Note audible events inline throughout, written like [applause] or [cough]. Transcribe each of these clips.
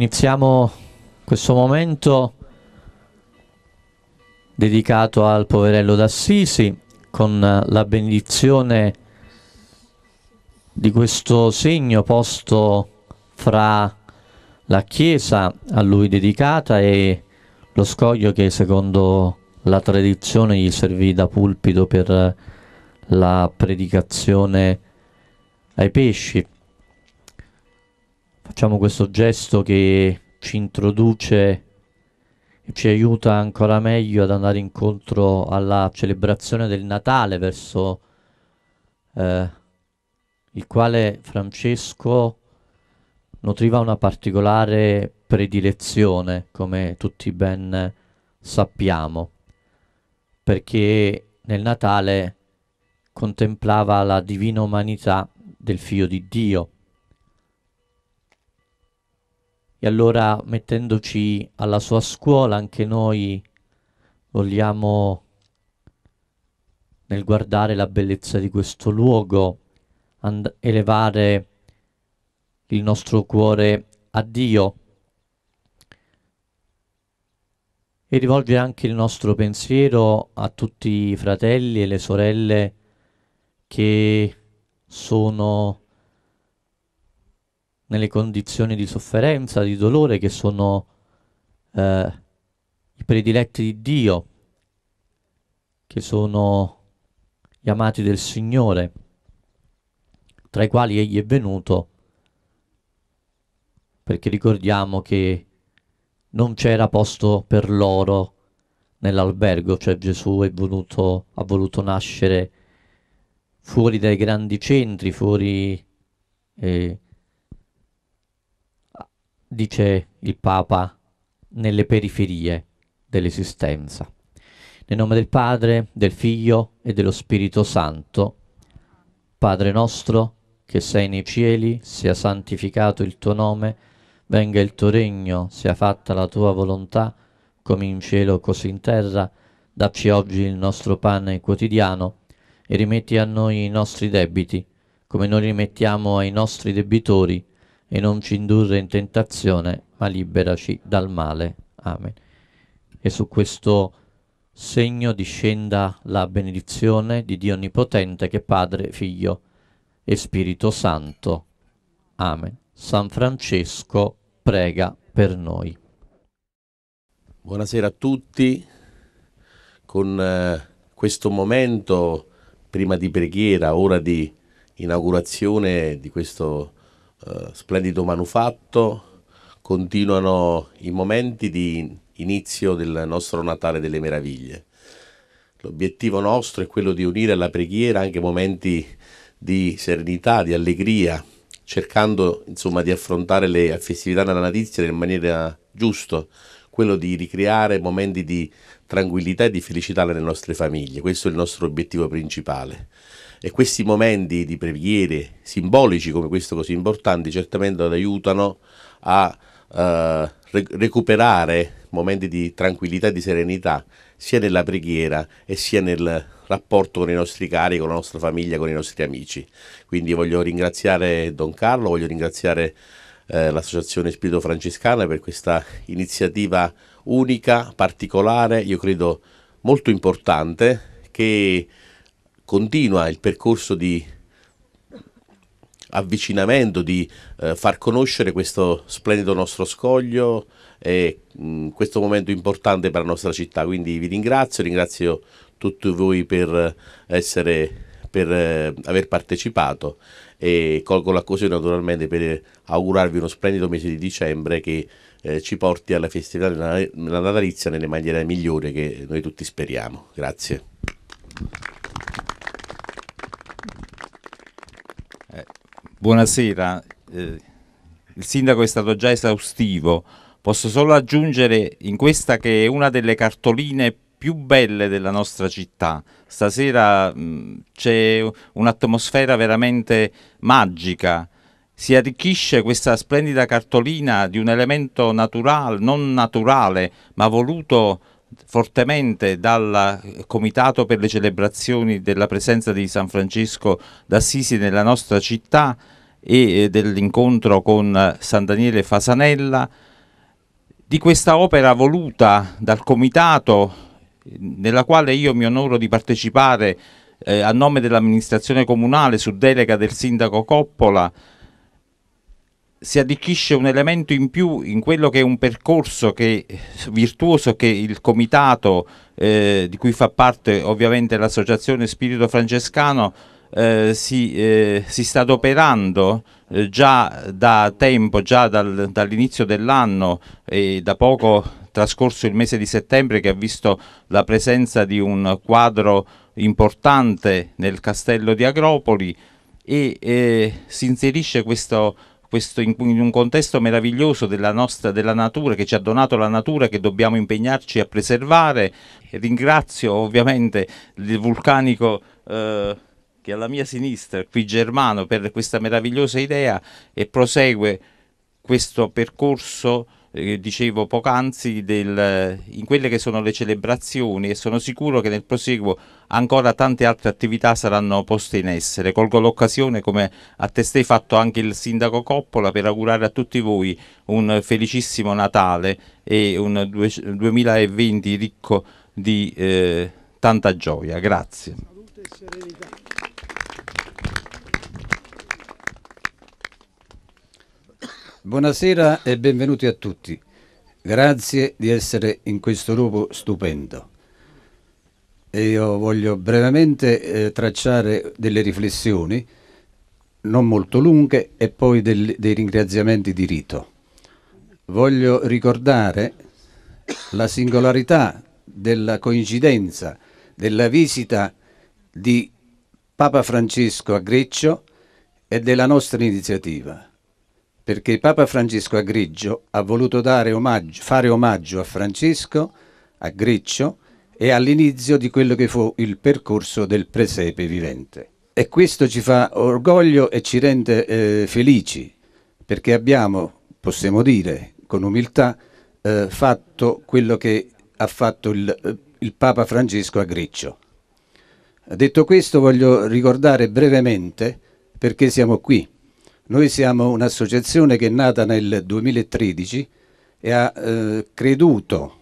iniziamo questo momento dedicato al poverello d'Assisi con la benedizione di questo segno posto fra la chiesa a lui dedicata e lo scoglio che secondo la tradizione gli servì da pulpito per la predicazione ai pesci. Facciamo questo gesto che ci introduce e ci aiuta ancora meglio ad andare incontro alla celebrazione del Natale verso eh, il quale Francesco nutriva una particolare predilezione, come tutti ben sappiamo, perché nel Natale contemplava la divina umanità del figlio di Dio e allora mettendoci alla sua scuola anche noi vogliamo nel guardare la bellezza di questo luogo elevare il nostro cuore a Dio e rivolgere anche il nostro pensiero a tutti i fratelli e le sorelle che sono nelle condizioni di sofferenza, di dolore che sono eh, i prediletti di Dio, che sono gli amati del Signore, tra i quali Egli è venuto, perché ricordiamo che non c'era posto per loro nell'albergo, cioè Gesù voluto, ha voluto nascere fuori dai grandi centri, fuori eh, dice il Papa, nelle periferie dell'esistenza. Nel nome del Padre, del Figlio e dello Spirito Santo, Padre nostro, che sei nei cieli, sia santificato il tuo nome, venga il tuo regno, sia fatta la tua volontà, come in cielo così in terra, dacci oggi il nostro pane quotidiano e rimetti a noi i nostri debiti, come noi rimettiamo ai nostri debitori, e non ci indurre in tentazione, ma liberaci dal male. Amen. E su questo segno discenda la benedizione di Dio Onnipotente che è Padre, Figlio e Spirito Santo. Amen. San Francesco prega per noi. Buonasera a tutti. Con eh, questo momento prima di preghiera, ora di inaugurazione di questo eh, splendido manufatto, continuano i momenti di inizio del nostro Natale delle Meraviglie. L'obiettivo nostro è quello di unire alla preghiera anche momenti di serenità, di allegria, cercando insomma di affrontare le festività della natizia in maniera giusta, quello di ricreare momenti di tranquillità e di felicità nelle nostre famiglie. Questo è il nostro obiettivo principale e questi momenti di preghiere simbolici come questo così importanti certamente aiutano a eh, recuperare momenti di tranquillità e di serenità sia nella preghiera e sia nel rapporto con i nostri cari, con la nostra famiglia, con i nostri amici. Quindi voglio ringraziare Don Carlo, voglio ringraziare eh, l'Associazione Spirito Francescana per questa iniziativa unica, particolare, io credo molto importante, che continua il percorso di avvicinamento, di eh, far conoscere questo splendido nostro scoglio e mh, mm, questo momento importante per la nostra città. Quindi vi ringrazio, ringrazio tutti voi per, essere, per eh, aver partecipato e colgo l'occasione naturalmente per augurarvi uno splendido mese di dicembre che eh, ci porti alla festività della natalizia nelle maniere migliori che noi tutti speriamo. Grazie. Buonasera, eh, il sindaco è stato già esaustivo, posso solo aggiungere in questa che è una delle cartoline più belle della nostra città. Stasera mm, c'è un'atmosfera veramente magica. Si arricchisce questa splendida cartolina di un elemento naturale, non naturale, ma voluto fortemente dal Comitato per le celebrazioni della presenza di San Francesco d'Assisi nella nostra città e eh, dell'incontro con San Daniele Fasanella, di questa opera voluta dal Comitato nella quale io mi onoro di partecipare eh, a nome dell'amministrazione comunale su delega del sindaco Coppola si arricchisce un elemento in più in quello che è un percorso che, virtuoso che il comitato eh, di cui fa parte ovviamente l'associazione Spirito Francescano eh, si, eh, si, sta adoperando eh, già da tempo, già dal, dall'inizio dell'anno e da poco trascorso il mese di settembre che ha visto la presenza di un quadro importante nel castello di Agropoli e eh, si inserisce questo questo, in, in, un contesto meraviglioso della, nostra, della natura, che ci ha donato la natura, che dobbiamo impegnarci a preservare. Ringrazio ovviamente il vulcanico... Eh, che alla mia sinistra, qui Germano, per questa meravigliosa idea e prosegue questo percorso eh, dicevo poc'anzi, in quelle che sono le celebrazioni e sono sicuro che nel proseguo ancora tante altre attività saranno poste in essere. Colgo l'occasione, come a testé fatto anche il sindaco Coppola, per augurare a tutti voi un felicissimo Natale e un 2020 ricco di eh, tanta gioia. Grazie. Salute e serenità. Buonasera e benvenuti a tutti. Grazie di essere in questo luogo stupendo. E io voglio brevemente eh, tracciare delle riflessioni, non molto lunghe, e poi del, dei ringraziamenti di rito. Voglio ricordare la singolarità della coincidenza della visita di Papa Francesco a Greccio e della nostra iniziativa perché Papa Francesco a Grigio ha voluto omaggio, fare omaggio a Francesco, a Griccio e all'inizio di quello che fu il percorso del presepe vivente. E questo ci fa orgoglio e ci rende eh, felici, perché abbiamo, possiamo dire con umiltà, eh, fatto quello che ha fatto il, eh, il Papa Francesco a Griccio. Detto questo voglio ricordare brevemente perché siamo qui noi siamo un'associazione che è nata nel 2013 e ha eh, creduto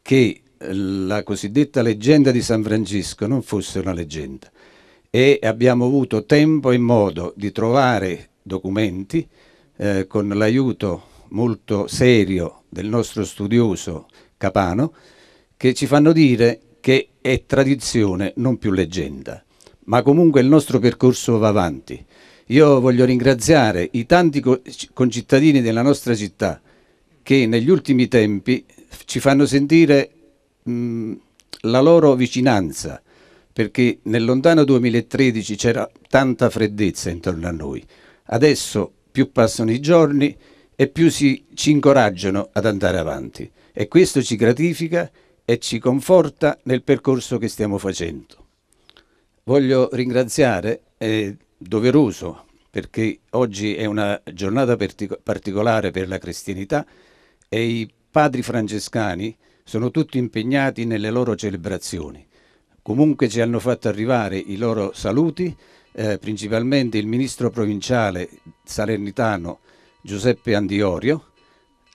che la cosiddetta leggenda di San Francesco non fosse una leggenda e abbiamo avuto tempo e modo di trovare documenti eh, con l'aiuto molto serio del nostro studioso Capano che ci fanno dire che è tradizione non più leggenda ma comunque il nostro percorso va avanti io voglio ringraziare i tanti concittadini della nostra città che negli ultimi tempi ci fanno sentire mh, la loro vicinanza, perché nel lontano 2013 c'era tanta freddezza intorno a noi. Adesso più passano i giorni e più si, ci incoraggiano ad andare avanti e questo ci gratifica e ci conforta nel percorso che stiamo facendo. Voglio ringraziare eh, doveroso perché oggi è una giornata particolare per la cristianità e i padri francescani sono tutti impegnati nelle loro celebrazioni. Comunque ci hanno fatto arrivare i loro saluti, eh, principalmente il ministro provinciale salernitano Giuseppe Andiorio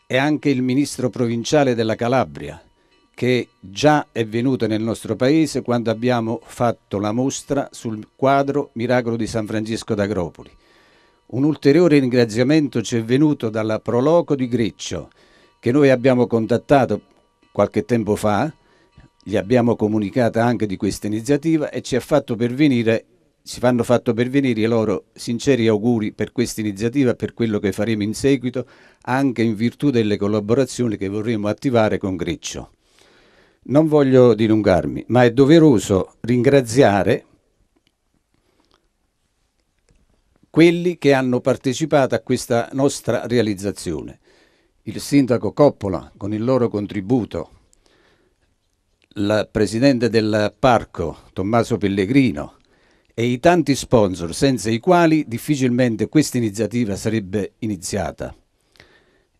e anche il ministro provinciale della Calabria che già è venuta nel nostro paese quando abbiamo fatto la mostra sul quadro Miracolo di San Francesco d'Agropoli. Un ulteriore ringraziamento ci è venuto dalla Proloco di Greccio, che noi abbiamo contattato qualche tempo fa, gli abbiamo comunicato anche di questa iniziativa e ci ha fatto pervenire, si fanno fatto pervenire i loro sinceri auguri per questa iniziativa e per quello che faremo in seguito, anche in virtù delle collaborazioni che vorremmo attivare con Greccio. Non voglio dilungarmi, ma è doveroso ringraziare quelli che hanno partecipato a questa nostra realizzazione. Il sindaco Coppola con il loro contributo, il presidente del parco Tommaso Pellegrino e i tanti sponsor senza i quali difficilmente questa iniziativa sarebbe iniziata.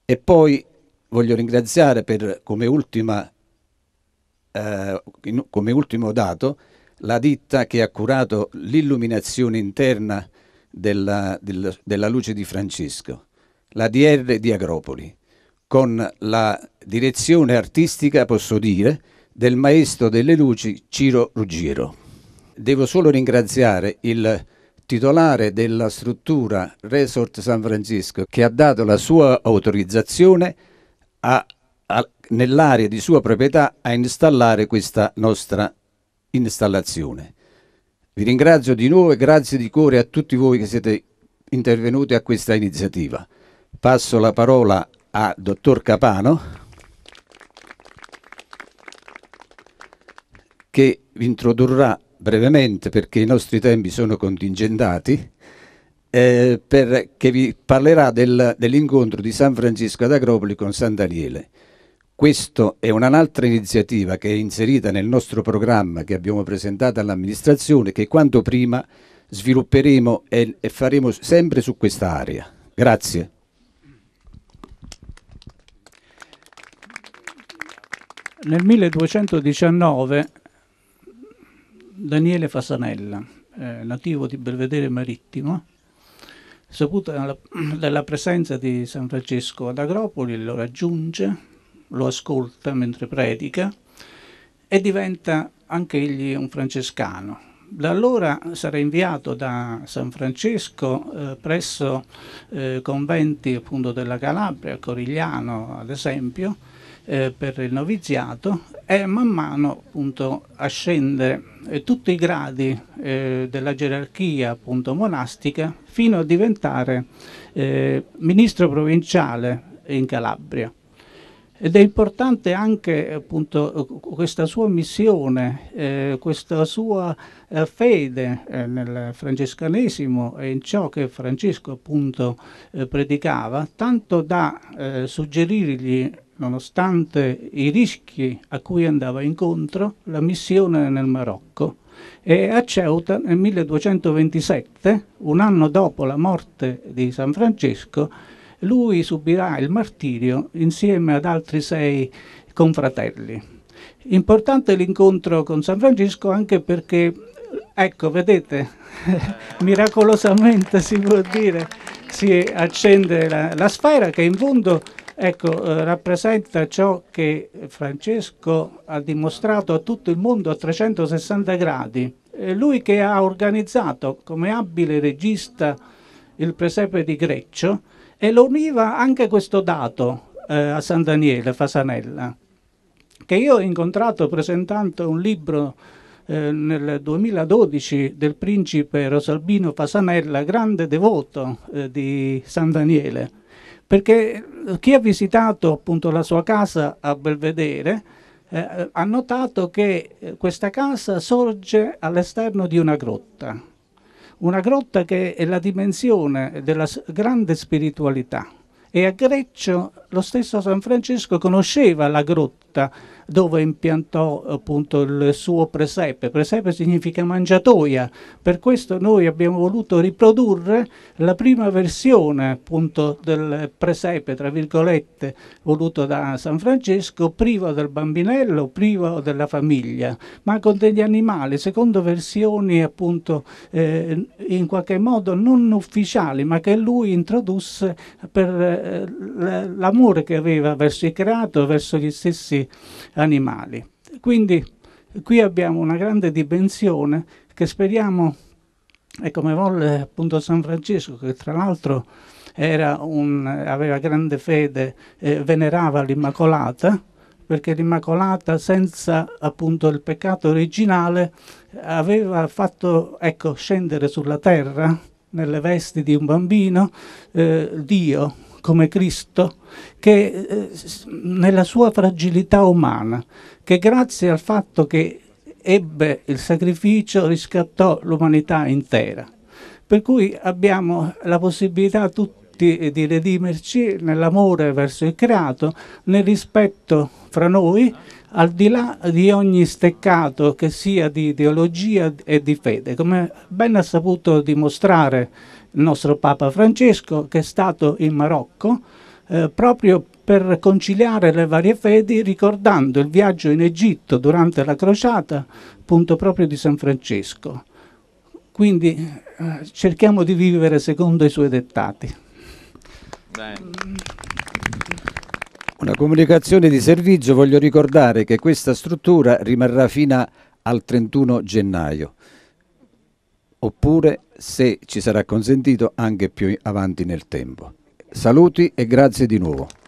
E poi voglio ringraziare per come ultima eh, in, come ultimo dato la ditta che ha curato l'illuminazione interna della, della, della, luce di Francesco, la DR di Agropoli, con la direzione artistica, posso dire, del maestro delle luci Ciro Ruggiero. Devo solo ringraziare il titolare della struttura Resort San Francisco che ha dato la sua autorizzazione a nell'area di sua proprietà a installare questa nostra installazione. Vi ringrazio di nuovo e grazie di cuore a tutti voi che siete intervenuti a questa iniziativa. Passo la parola a dottor Capano che vi introdurrà brevemente perché i nostri tempi sono contingentati eh, per, che vi parlerà del, dell'incontro di San Francesco ad Agropoli con San Daniele. Questa è un'altra iniziativa che è inserita nel nostro programma che abbiamo presentato all'amministrazione che quanto prima svilupperemo e, e faremo sempre su questa area. Grazie. Nel 1219 Daniele Fasanella, eh, nativo di Belvedere Marittimo, saputo della presenza di San Francesco ad Agropoli, lo raggiunge lo ascolta mentre predica e diventa anche egli un francescano. Da allora sarà inviato da San Francesco eh, presso eh, conventi appunto della Calabria, Corigliano ad esempio, eh, per il noviziato e man mano appunto ascende eh, tutti i gradi eh, della gerarchia appunto monastica fino a diventare eh, ministro provinciale in Calabria ed è importante anche appunto, questa sua missione, eh, questa sua eh, fede eh, nel francescanesimo e in ciò che Francesco appunto, eh, predicava, tanto da eh, suggerirgli, nonostante i rischi a cui andava incontro, la missione nel Marocco. E a Ceuta nel 1227, un anno dopo la morte di San Francesco, lui subirà il martirio insieme ad altri sei confratelli. Importante l'incontro con San Francesco anche perché, ecco, vedete, [laughs] miracolosamente si può dire, si accende la, la sfera che in fondo ecco, eh, rappresenta ciò che Francesco ha dimostrato a tutto il mondo a 360 gradi. È lui che ha organizzato come abile regista il presepe di Greccio e lo univa anche questo dato eh, a San Daniele Fasanella, che io ho incontrato presentando un libro eh, nel 2012 del principe Rosalbino Fasanella, grande devoto eh, di San Daniele, perché chi ha visitato appunto la sua casa a Belvedere eh, ha notato che eh, questa casa sorge all'esterno di una grotta una grotta che è la dimensione della grande spiritualità. E a Greccio lo stesso San Francesco conosceva la grotta grotta dove impiantò appunto il suo presepe. Presepe significa mangiatoia, per questo noi abbiamo voluto riprodurre la prima versione appunto del presepe, tra virgolette, voluto da San Francesco, privo del bambinello, privo della famiglia, ma con degli animali, secondo versioni appunto eh, in qualche modo non ufficiali, ma che lui introdusse per eh, l'amore che aveva verso il creato, verso gli stessi animali. Quindi qui abbiamo una grande dimensione che speriamo, e come volle appunto San Francesco, che tra l'altro un, aveva grande fede, eh, venerava l'Immacolata, perché l'Immacolata senza appunto il peccato originale aveva fatto ecco, scendere sulla terra nelle vesti di un bambino eh, Dio come Cristo, che eh, nella sua fragilità umana, che grazie al fatto che ebbe il sacrificio riscattò l'umanità intera. Per cui abbiamo la possibilità tutti di redimerci nell'amore verso il creato, nel rispetto fra noi, al di là di ogni steccato che sia di ideologia e di fede, come ben ha saputo dimostrare il nostro Papa Francesco che è stato in Marocco eh, proprio per conciliare le varie fedi ricordando il viaggio in Egitto durante la crociata appunto proprio di San Francesco. Quindi eh, cerchiamo di vivere secondo i suoi dettati. Bene. Una comunicazione di servizio, voglio ricordare che questa struttura rimarrà fino al 31 gennaio oppure, se ci sarà consentito, anche più avanti nel tempo. Saluti e grazie di nuovo.